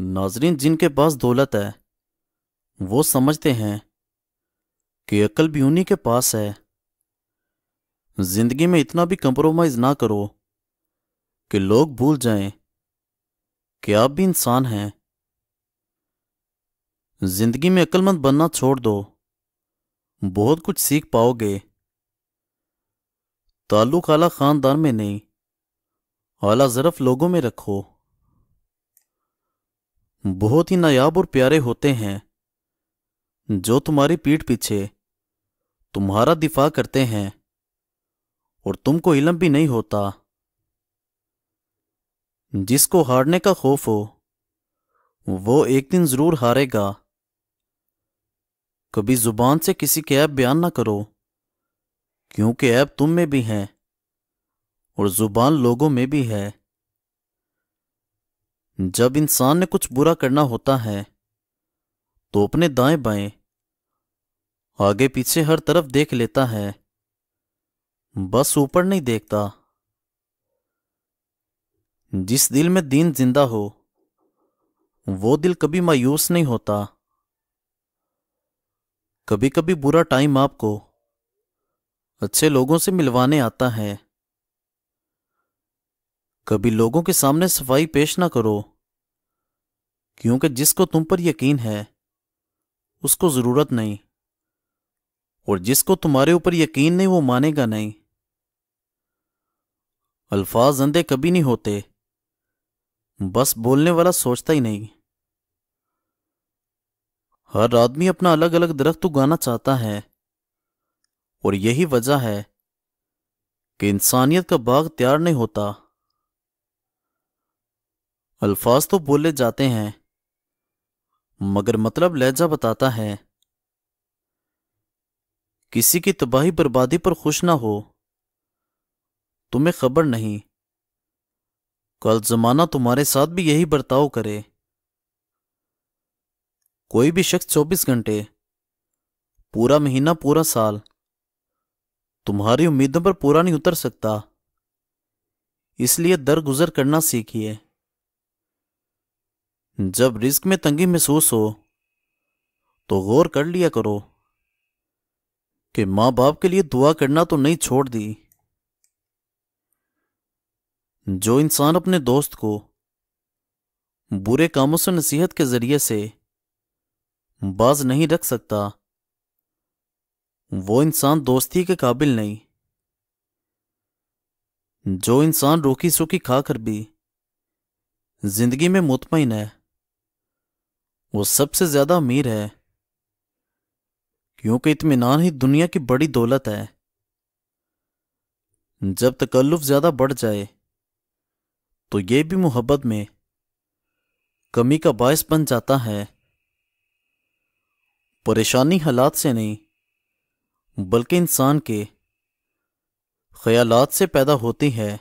नाजरीन जिनके पास दौलत है वो समझते हैं कि अकल भी उन्हीं के पास है जिंदगी में इतना भी कंप्रोमाइज ना करो कि लोग भूल जाएं कि आप भी इंसान हैं जिंदगी में अक्लमंद बनना छोड़ दो बहुत कुछ सीख पाओगे ताल्लुक आला खानदान में नहीं आला जरफ लोगों में रखो बहुत ही नायाब और प्यारे होते हैं जो तुम्हारी पीठ पीछे तुम्हारा दिफा करते हैं और तुमको इलम भी नहीं होता जिसको हारने का खौफ हो वो एक दिन जरूर हारेगा कभी जुबान से किसी के ऐप बयान ना करो क्योंकि ऐप तुम में भी हैं और जुबान लोगों में भी है जब इंसान ने कुछ बुरा करना होता है तो अपने दाएं बाएं आगे पीछे हर तरफ देख लेता है बस ऊपर नहीं देखता जिस दिल में दीन जिंदा हो वो दिल कभी मायूस नहीं होता कभी कभी बुरा टाइम आपको अच्छे लोगों से मिलवाने आता है कभी लोगों के सामने सफाई पेश ना करो क्योंकि जिसको तुम पर यकीन है उसको ज़रूरत नहीं और जिसको तुम्हारे ऊपर यकीन नहीं वो मानेगा नहीं अल्फाज अंधे कभी नहीं होते बस बोलने वाला सोचता ही नहीं हर आदमी अपना अलग अलग दरख्त उगाना चाहता है और यही वजह है कि इंसानियत का बाग तैयार नहीं होता अल्फाज तो बोले जाते हैं मगर मतलब लहजा बताता है किसी की तबाही बर्बादी पर खुश ना हो तुम्हें खबर नहीं कल जमाना तुम्हारे साथ भी यही बर्ताव करे कोई भी शख्स चौबीस घंटे पूरा महीना पूरा साल तुम्हारी उम्मीदों पर पूरा नहीं उतर सकता इसलिए दरगुजर करना सीखिए जब रिस्क में तंगी महसूस हो तो गौर कर लिया करो कि मां बाप के लिए दुआ करना तो नहीं छोड़ दी जो इंसान अपने दोस्त को बुरे कामों से नसीहत के जरिए से बाज नहीं रख सकता वो इंसान दोस्ती के काबिल नहीं जो इंसान रोकी सूखी खाकर भी जिंदगी में मुतमिन है वो सबसे ज्यादा अमीर है क्योंकि इतमान ही दुनिया की बड़ी दौलत है जब तकल्लुफ ज्यादा बढ़ जाए तो ये भी मोहब्बत में कमी का बायस बन जाता है परेशानी हालात से नहीं बल्कि इंसान के ख्यालात से पैदा होती है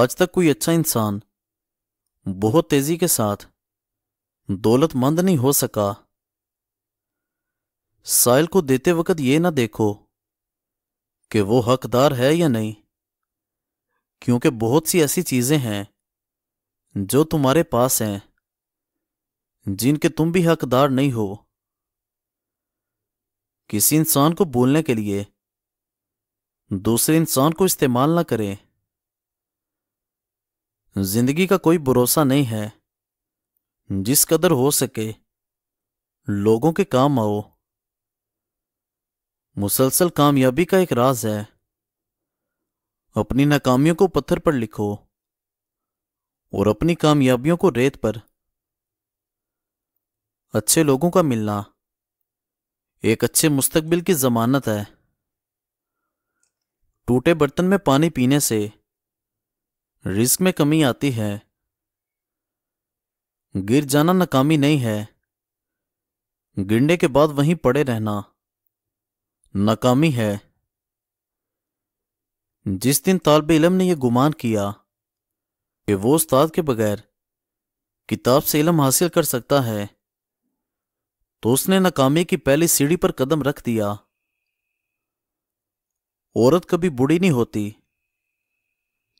आज तक कोई अच्छा इंसान बहुत तेजी के साथ दौलतमंद नहीं हो सका साइल को देते वक्त ये ना देखो कि वो हकदार है या नहीं क्योंकि बहुत सी ऐसी चीजें हैं जो तुम्हारे पास हैं जिनके तुम भी हकदार नहीं हो किसी इंसान को बोलने के लिए दूसरे इंसान को इस्तेमाल ना करें जिंदगी का कोई भरोसा नहीं है जिस कदर हो सके लोगों के काम आओ मुसलसल कामयाबी का एक राज है अपनी नाकामियों को पत्थर पर लिखो और अपनी कामयाबियों को रेत पर अच्छे लोगों का मिलना एक अच्छे मुस्तकबिल की जमानत है टूटे बर्तन में पानी पीने से रिस्क में कमी आती है गिर जाना नाकामी नहीं है गिरने के बाद वहीं पड़े रहना नाकामी है जिस दिन तालब इलम ने यह गुमान किया कि वो उस्ताद के बगैर किताब से इलम हासिल कर सकता है तो उसने नाकामी की पहली सीढ़ी पर कदम रख दिया औरत कभी बूढ़ी नहीं होती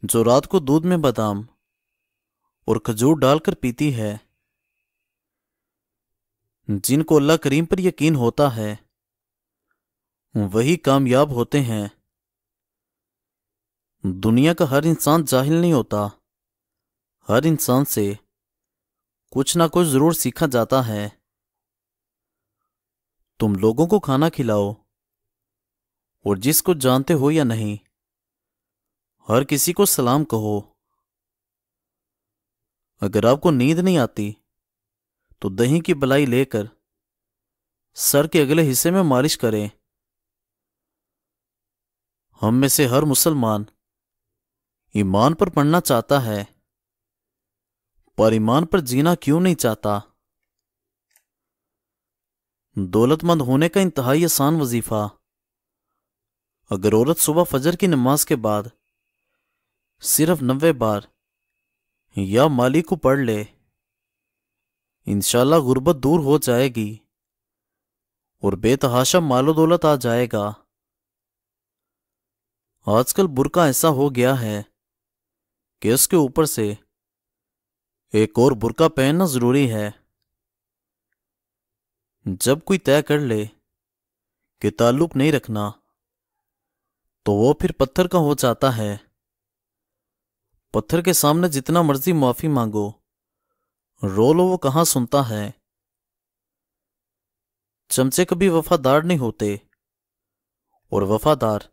जो रात को दूध में बादाम और खजूर डालकर पीती है जिनको अल्लाह करीम पर यकीन होता है वही कामयाब होते हैं दुनिया का हर इंसान जाहिल नहीं होता हर इंसान से कुछ ना कुछ जरूर सीखा जाता है तुम लोगों को खाना खिलाओ और जिसको जानते हो या नहीं हर किसी को सलाम कहो अगर आपको नींद नहीं आती तो दही की बलाई लेकर सर के अगले हिस्से में मालिश करें हम में से हर मुसलमान ईमान पर पढ़ना चाहता है पर ईमान पर जीना क्यों नहीं चाहता दौलतमंद होने का इंतहाई आसान वजीफा अगर औरत सुबह फजर की नमाज के बाद सिर्फ नब्बे बार या मालिक को पढ़ ले इंशाल्लाह गुर्बत दूर हो जाएगी और बेतहाशा मालो दौलत आ जाएगा आजकल बुरका ऐसा हो गया है कि उसके ऊपर से एक और बुरका पहनना जरूरी है जब कोई तय कर ले कि ताल्लुक नहीं रखना तो वो फिर पत्थर का हो जाता है पत्थर के सामने जितना मर्जी माफी मांगो रो लो वो कहां सुनता है चमचे कभी वफादार नहीं होते और वफादार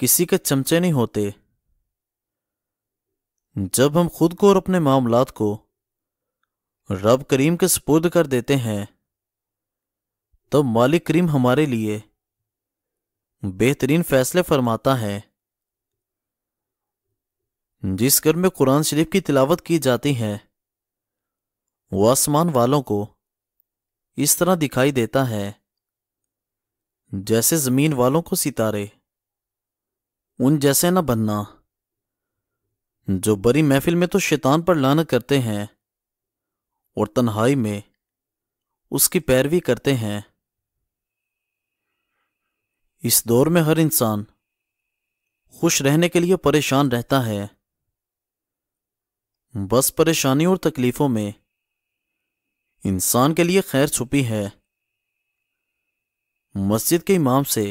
किसी के चमचे नहीं होते जब हम खुद को और अपने मामलात को रब करीम के सपुर्द कर देते हैं तब तो मालिक करीम हमारे लिए बेहतरीन फैसले फरमाता है जिस घर में कुरान शरीफ की तिलावत की जाती है वो आसमान वालों को इस तरह दिखाई देता है जैसे ज़मीन वालों को सितारे उन जैसे ना बनना जो बड़ी महफिल में तो शैतान पर लान करते हैं और तन्हाई में उसकी पैरवी करते हैं इस दौर में हर इंसान खुश रहने के लिए परेशान रहता है बस परेशानी और तकलीफ़ों में इंसान के लिए खैर छुपी है मस्जिद के इमाम से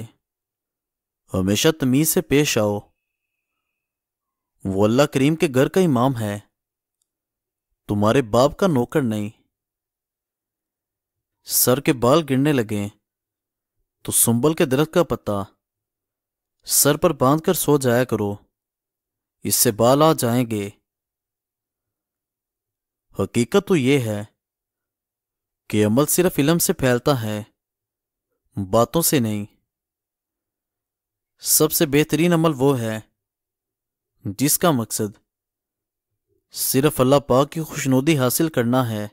हमेशा तमीज़ से पेश आओ वो अल्लाह करीम के घर का इमाम है तुम्हारे बाप का नौकर नहीं सर के बाल गिरने लगे तो सुंबल के दरख्त का पत्ता सर पर बांध कर सो जाया करो इससे बाल आ जाएंगे हकीकत तो ये है कि अमल सिर्फ इलम से फैलता है बातों से नहीं सबसे बेहतरीन अमल वो है जिसका मकसद सिर्फ अल्लाह पाक की खुशनुदी हासिल करना है